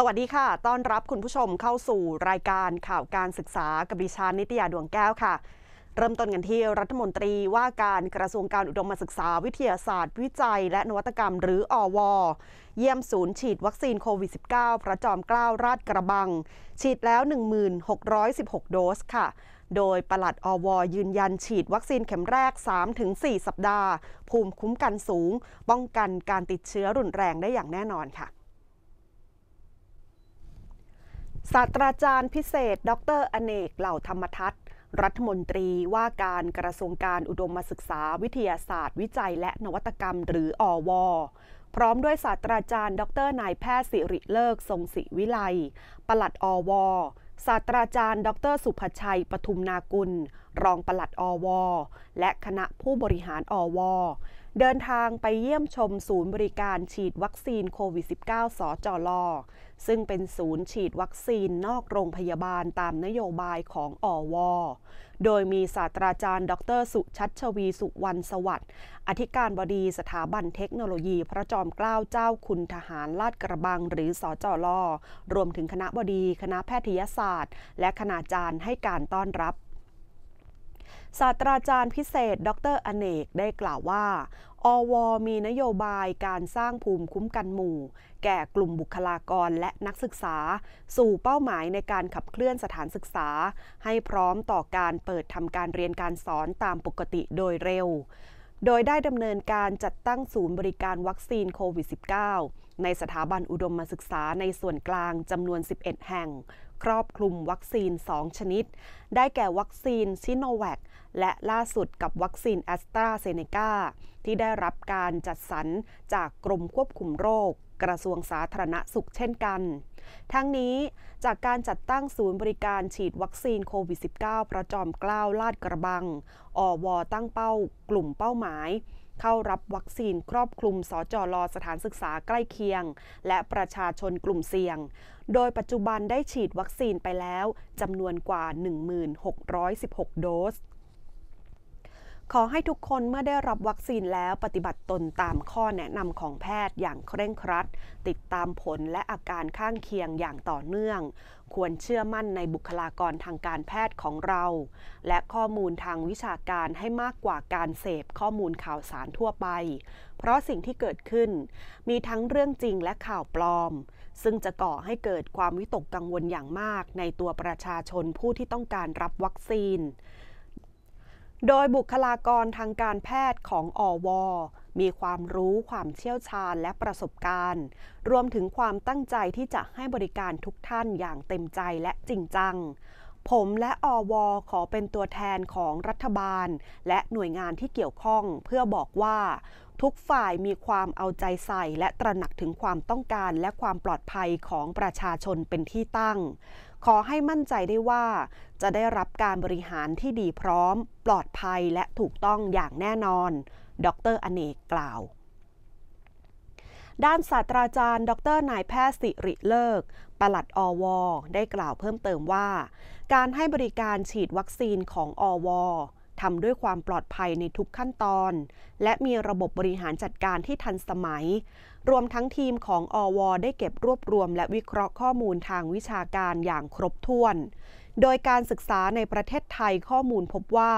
สวัสดีค่ะ ต้อนรับคุณผู้ชมเข้าสู่รายการข่าวการศึกษากับดิฉันนิตยาดวงแก้วค่ะ เริ่มต้นกันที่รัฐมนตรีว่าการกระทรวงการอุดมศึกษาวิทยาศาสตร์ วิจัยและนวัตกรรม หรืออวเยี่ยมศูนย์ฉีดวัคซีนโควิด -19 พระจอมเกล้าราชกระบัง ฉีดแล้ว 1,616 โดสค่ะ โดยประหลัดอว ยืนยันฉีด วัคซีนเข็มแรก 3-4 สัปดาห์ ภูมิคุ้มกันสูง ป้องกันการติดเชื้อรุนแรงได้อย่างแน่นอนค่ะศาสตราจารย์พิเศษดรอเนกเหล่าธรรมทัศน์ รัฐมนตรีว่าการกระทรวงการอุดมศึกษาวิทยาศาสตร์วิจัยและนวัตกรรมหรืออว พร้อมด้วยศาสตราจารย์ ดรนายแพทย์สิริเลิกทรงศิวิไลปลัดอว ศาสตราจารย์ดรสุภชัยปทุมนากุลรองปลัดอว และคณะผู้บริหารอวเดินทางไปเยี่ยมชมศูนย์บริการฉีดวัคซีนโควิด -19 สจล ซึ่งเป็นศูนย์ฉีดวัคซีนนอกโรงพยาบาลตามนโยบายของอว โดยมีศาสตราจารย์ ดรสุชัชวีสุวรรณสวัสดิ์อธิการบดีสถาบันเทคโนโลยีพระจอมเกล้าเจ้าคุณทหารลาดกระบังหรือสอจอลอรวมถึงคณะบดีคณะแพทยศาสตร์ และคณาจารย์ให้การต้อนรับศาสตราจารย์พิเศษ ดรอเนก ได้กล่าวว่า อวมีนโยบายการสร้างภูมิคุ้มกันหมู่ แก่กลุ่มบุคลากรและนักศึกษา สู่เป้าหมายในการขับเคลื่อนสถานศึกษา ให้พร้อมต่อการเปิดทำการเรียนการสอนตามปกติโดยเร็วโดยได้ดำเนินการจัดตั้งศูนย์บริการวัคซีนโควิด -19 ในสถาบันอุดมศึกษาในส่วนกลางจำนวน 11 แห่งครอบคลุมวัคซีน 2 ชนิด ได้แก่วัคซีนซิโนแวคและล่าสุดกับวัคซีนแอสตราเซเนกาที่ได้รับการจัดสรรจากกรมควบคุมโรค กระทรวงสาธารณสุขเช่นกัน ทั้งนี้จากการจัดตั้งศูนย์บริการฉีดวัคซีนโควิด -19 พระจอมเกล้าลาดกระบังอวตั้งเป้ากลุ่มเป้าหมายเข้ารับวัคซีนครอบคลุมสจรสถานศึกษาใกล้เคียง และประชาชนกลุ่มเสี่ยง โดยปัจจุบันได้ฉีดวัคซีนไปแล้วจำนวนกว่า 1 6 1 6 โดสขอให้ทุกคนเมื่อได้รับวัคซีนแล้วปฏิบัติตนตามข้อแนะนำของแพทย์อย่างเคร่งครัด ติดตามผลและอาการข้างเคียงอย่างต่อเนื่อง ควรเชื่อมั่นในบุคลากรทางการแพทย์ของเรา และข้อมูลทางวิชาการให้มากกว่าการเสพข้อมูลข่าวสารทั่วไป เพราะสิ่งที่เกิดขึ้น มีทั้งเรื่องจริงและข่าวปลอม ซึ่งจะก่อให้เกิดความวิตกกังวลอย่างมากในตัวประชาชนผู้ที่ต้องการรับวัคซีนโดยบุคลากรทางการแพทย์ของ อว มีความรู้ความเชี่ยวชาญและประสบการณ์ รวมถึงความตั้งใจที่จะให้บริการทุกท่านอย่างเต็มใจและจริงจัง ผมและ อว ขอเป็นตัวแทนของรัฐบาลและหน่วยงานที่เกี่ยวข้อง เพื่อบอกว่า ทุกฝ่ายมีความเอาใจใส่ และตระหนักถึงความต้องการ และความปลอดภัยของประชาชนเป็นที่ตั้งขอให้มั่นใจได้ว่า จะได้รับการบริหารที่ดีพร้อม ปลอดภัยและถูกต้องอย่างแน่นอน ดร อเนก กล่าว ด้านศาสตราจารย์ ดร นายแพทย์สิริเลิก ปลัดอว ได้กล่าวเพิ่มเติมว่า การให้บริการฉีดวัคซีนของอวทำด้วยความปลอดภัยในทุกขั้นตอน และมีระบบบริหารจัดการที่ทันสมัย รวมทั้งทีมของ อว ได้เก็บรวบรวมและวิเคราะห์ข้อมูลทางวิชาการอย่างครบถ้วน โดยการศึกษาในประเทศไทยข้อมูลพบว่า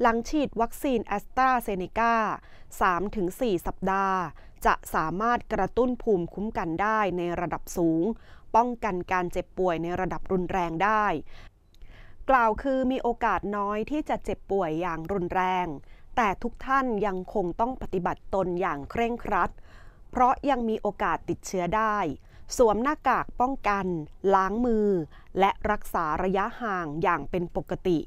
หลังฉีดวัคซีนแอสตราเซเนกา3-4 สัปดาห์ จะสามารถกระตุ้นภูมิคุ้มกันได้ในระดับสูง ป้องกันการเจ็บป่วยในระดับรุนแรงได้กล่าวคือมีโอกาสน้อยที่จะเจ็บป่วยอย่างรุนแรง แต่ทุกท่านยังคงต้องปฏิบัติตนอย่างเคร่งครัด เพราะยังมีโอกาสติดเชื้อได้ สวมหน้ากากป้องกัน ล้างมือ และรักษาระยะห่างอย่างเป็นปกติ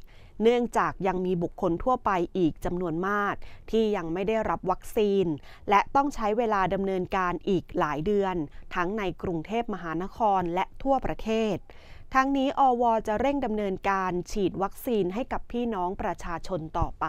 เนื่องจากยังมีบุคคลทั่วไปอีกจำนวนมากที่ยังไม่ได้รับวัคซีน และต้องใช้เวลาดำเนินการอีกหลายเดือน ทั้งในกรุงเทพมหานครและทั่วประเทศทั้งนี้ อวจะเร่งดำเนินการฉีดวัคซีนให้กับพี่น้องประชาชนต่อไป